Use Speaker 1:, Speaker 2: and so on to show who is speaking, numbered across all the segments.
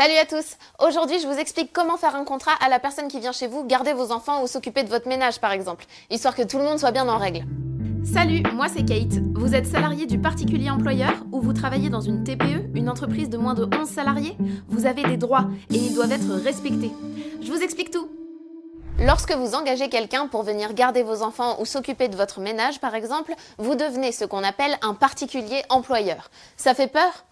Speaker 1: Salut à tous Aujourd'hui, je vous explique comment faire un contrat à la personne qui vient chez vous garder vos enfants ou s'occuper de votre ménage par exemple, histoire que tout le monde soit bien en règle. Salut, moi c'est Kate. Vous êtes salarié du particulier employeur ou vous travaillez dans une TPE, une entreprise de moins de 11 salariés Vous avez des droits et ils doivent être respectés. Je vous explique tout Lorsque vous engagez quelqu'un pour venir garder vos enfants ou s'occuper de votre ménage, par exemple, vous devenez ce qu'on appelle un particulier employeur. Ça fait peur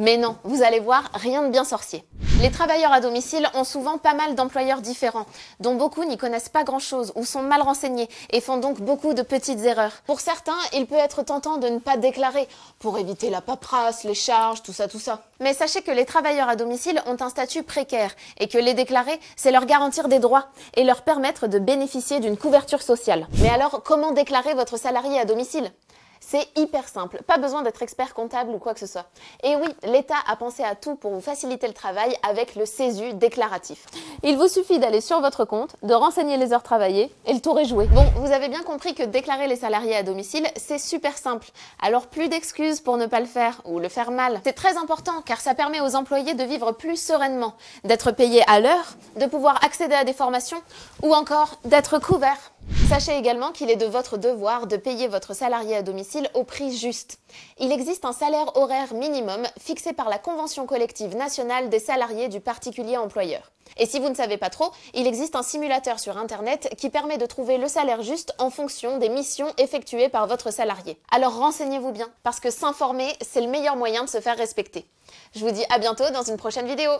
Speaker 1: mais non, vous allez voir, rien de bien sorcier. Les travailleurs à domicile ont souvent pas mal d'employeurs différents, dont beaucoup n'y connaissent pas grand-chose ou sont mal renseignés et font donc beaucoup de petites erreurs. Pour certains, il peut être tentant de ne pas déclarer pour éviter la paperasse, les charges, tout ça, tout ça. Mais sachez que les travailleurs à domicile ont un statut précaire et que les déclarer, c'est leur garantir des droits et leur permettre de bénéficier d'une couverture sociale. Mais alors, comment déclarer votre salarié à domicile c'est hyper simple, pas besoin d'être expert comptable ou quoi que ce soit. Et oui, l'État a pensé à tout pour vous faciliter le travail avec le CESU déclaratif. Il vous suffit d'aller sur votre compte, de renseigner les heures travaillées et le tour est joué. Bon, vous avez bien compris que déclarer les salariés à domicile, c'est super simple. Alors plus d'excuses pour ne pas le faire ou le faire mal. C'est très important car ça permet aux employés de vivre plus sereinement, d'être payés à l'heure, de pouvoir accéder à des formations ou encore d'être couverts Sachez également qu'il est de votre devoir de payer votre salarié à domicile au prix juste. Il existe un salaire horaire minimum fixé par la Convention collective nationale des salariés du particulier employeur. Et si vous ne savez pas trop, il existe un simulateur sur Internet qui permet de trouver le salaire juste en fonction des missions effectuées par votre salarié. Alors renseignez-vous bien, parce que s'informer, c'est le meilleur moyen de se faire respecter. Je vous dis à bientôt dans une prochaine vidéo.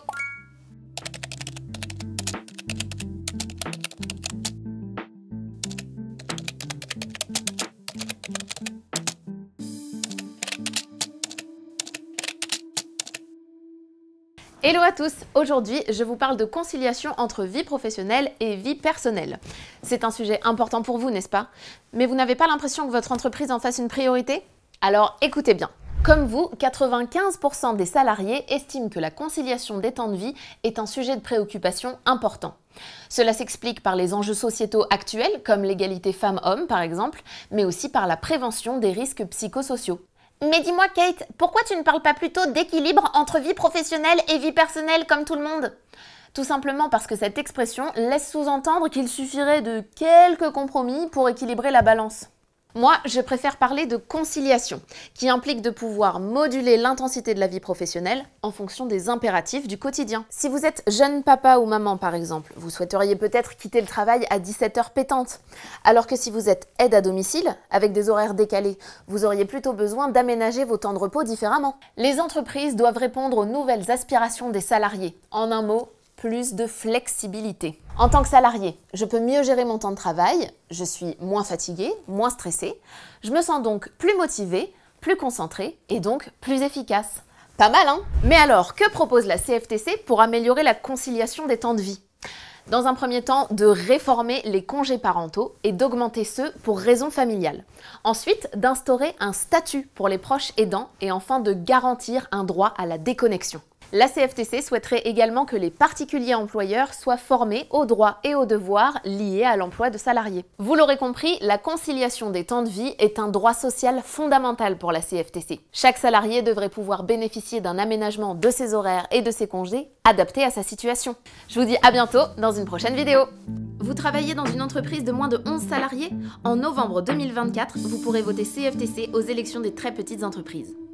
Speaker 1: Hello à tous Aujourd'hui, je vous parle de conciliation entre vie professionnelle et vie personnelle. C'est un sujet important pour vous, n'est-ce pas Mais vous n'avez pas l'impression que votre entreprise en fasse une priorité Alors écoutez bien. Comme vous, 95% des salariés estiment que la conciliation des temps de vie est un sujet de préoccupation important. Cela s'explique par les enjeux sociétaux actuels, comme l'égalité femmes-hommes par exemple, mais aussi par la prévention des risques psychosociaux. Mais dis-moi Kate, pourquoi tu ne parles pas plutôt d'équilibre entre vie professionnelle et vie personnelle comme tout le monde tout simplement parce que cette expression laisse sous-entendre qu'il suffirait de quelques compromis pour équilibrer la balance. Moi, je préfère parler de conciliation, qui implique de pouvoir moduler l'intensité de la vie professionnelle en fonction des impératifs du quotidien. Si vous êtes jeune papa ou maman, par exemple, vous souhaiteriez peut-être quitter le travail à 17h pétante, alors que si vous êtes aide à domicile, avec des horaires décalés, vous auriez plutôt besoin d'aménager vos temps de repos différemment. Les entreprises doivent répondre aux nouvelles aspirations des salariés. En un mot, plus de flexibilité. En tant que salarié, je peux mieux gérer mon temps de travail, je suis moins fatiguée, moins stressée, je me sens donc plus motivée, plus concentrée et donc plus efficace. Pas mal, hein Mais alors, que propose la CFTC pour améliorer la conciliation des temps de vie Dans un premier temps, de réformer les congés parentaux et d'augmenter ceux pour raisons familiales. Ensuite, d'instaurer un statut pour les proches aidants et enfin de garantir un droit à la déconnexion. La CFTC souhaiterait également que les particuliers employeurs soient formés aux droits et aux devoirs liés à l'emploi de salariés. Vous l'aurez compris, la conciliation des temps de vie est un droit social fondamental pour la CFTC. Chaque salarié devrait pouvoir bénéficier d'un aménagement de ses horaires et de ses congés adapté à sa situation. Je vous dis à bientôt dans une prochaine vidéo. Vous travaillez dans une entreprise de moins de 11 salariés En novembre 2024, vous pourrez voter CFTC aux élections des très petites entreprises.